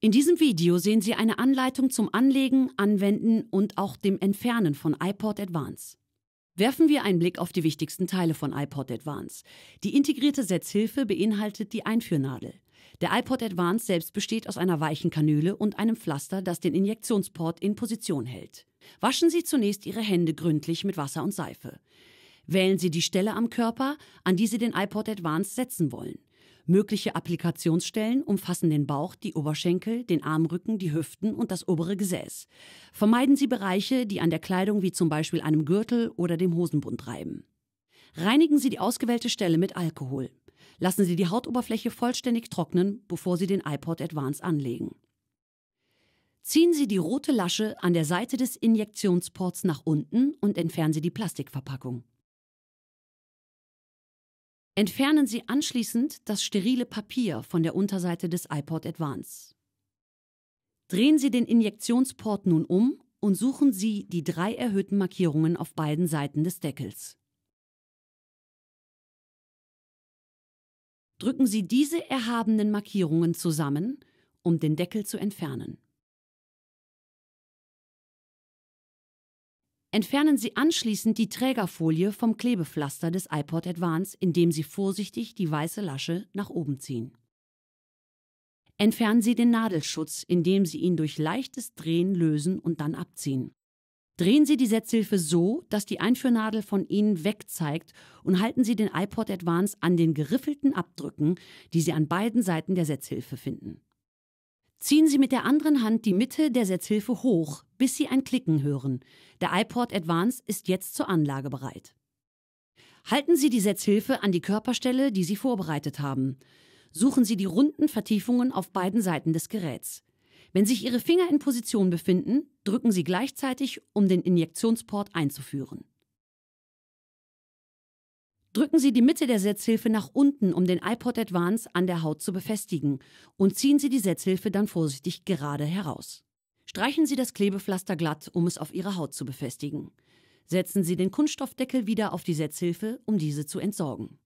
In diesem Video sehen Sie eine Anleitung zum Anlegen, Anwenden und auch dem Entfernen von iPod Advance. Werfen wir einen Blick auf die wichtigsten Teile von iPod Advance. Die integrierte Setzhilfe beinhaltet die Einführnadel. Der iPod Advance selbst besteht aus einer weichen Kanüle und einem Pflaster, das den Injektionsport in Position hält. Waschen Sie zunächst Ihre Hände gründlich mit Wasser und Seife. Wählen Sie die Stelle am Körper, an die Sie den iPod Advance setzen wollen. Mögliche Applikationsstellen umfassen den Bauch, die Oberschenkel, den Armrücken, die Hüften und das obere Gesäß. Vermeiden Sie Bereiche, die an der Kleidung wie zum Beispiel einem Gürtel oder dem Hosenbund reiben. Reinigen Sie die ausgewählte Stelle mit Alkohol. Lassen Sie die Hautoberfläche vollständig trocknen, bevor Sie den iPod Advance anlegen. Ziehen Sie die rote Lasche an der Seite des Injektionsports nach unten und entfernen Sie die Plastikverpackung. Entfernen Sie anschließend das sterile Papier von der Unterseite des iPod Advance. Drehen Sie den Injektionsport nun um und suchen Sie die drei erhöhten Markierungen auf beiden Seiten des Deckels. Drücken Sie diese erhabenen Markierungen zusammen, um den Deckel zu entfernen. Entfernen Sie anschließend die Trägerfolie vom Klebepflaster des iPod Advance, indem Sie vorsichtig die weiße Lasche nach oben ziehen. Entfernen Sie den Nadelschutz, indem Sie ihn durch leichtes Drehen lösen und dann abziehen. Drehen Sie die Setzhilfe so, dass die Einführnadel von Ihnen wegzeigt und halten Sie den iPod Advance an den geriffelten Abdrücken, die Sie an beiden Seiten der Setzhilfe finden. Ziehen Sie mit der anderen Hand die Mitte der Setzhilfe hoch, bis Sie ein Klicken hören. Der iPort Advance ist jetzt zur Anlage bereit. Halten Sie die Setzhilfe an die Körperstelle, die Sie vorbereitet haben. Suchen Sie die runden Vertiefungen auf beiden Seiten des Geräts. Wenn sich Ihre Finger in Position befinden, drücken Sie gleichzeitig, um den Injektionsport einzuführen. Drücken Sie die Mitte der Setzhilfe nach unten, um den iPod Advance an der Haut zu befestigen und ziehen Sie die Setzhilfe dann vorsichtig gerade heraus. Streichen Sie das Klebepflaster glatt, um es auf Ihre Haut zu befestigen. Setzen Sie den Kunststoffdeckel wieder auf die Setzhilfe, um diese zu entsorgen.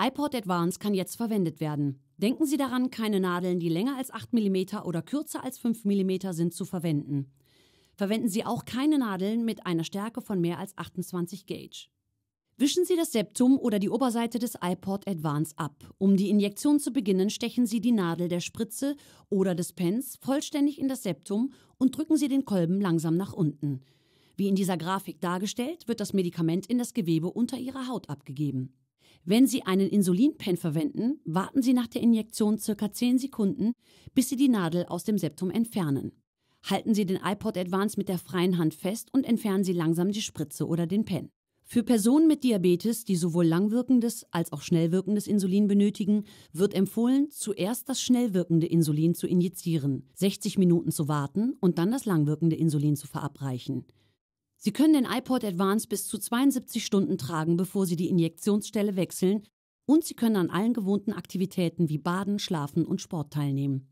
iPod Advance kann jetzt verwendet werden. Denken Sie daran, keine Nadeln, die länger als 8 mm oder kürzer als 5 mm sind, zu verwenden. Verwenden Sie auch keine Nadeln mit einer Stärke von mehr als 28 Gauge. Wischen Sie das Septum oder die Oberseite des iPod Advance ab. Um die Injektion zu beginnen, stechen Sie die Nadel der Spritze oder des Pens vollständig in das Septum und drücken Sie den Kolben langsam nach unten. Wie in dieser Grafik dargestellt, wird das Medikament in das Gewebe unter Ihrer Haut abgegeben. Wenn Sie einen Insulinpen verwenden, warten Sie nach der Injektion circa 10 Sekunden, bis Sie die Nadel aus dem Septum entfernen. Halten Sie den iPod Advance mit der freien Hand fest und entfernen Sie langsam die Spritze oder den Pen. Für Personen mit Diabetes, die sowohl langwirkendes als auch schnellwirkendes Insulin benötigen, wird empfohlen, zuerst das schnellwirkende Insulin zu injizieren, 60 Minuten zu warten und dann das langwirkende Insulin zu verabreichen. Sie können den iPod Advance bis zu 72 Stunden tragen, bevor Sie die Injektionsstelle wechseln, und Sie können an allen gewohnten Aktivitäten wie Baden, Schlafen und Sport teilnehmen.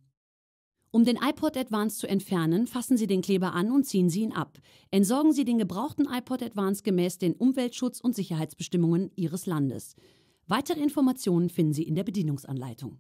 Um den iPod Advance zu entfernen, fassen Sie den Kleber an und ziehen Sie ihn ab. Entsorgen Sie den gebrauchten iPod Advance gemäß den Umweltschutz- und Sicherheitsbestimmungen Ihres Landes. Weitere Informationen finden Sie in der Bedienungsanleitung.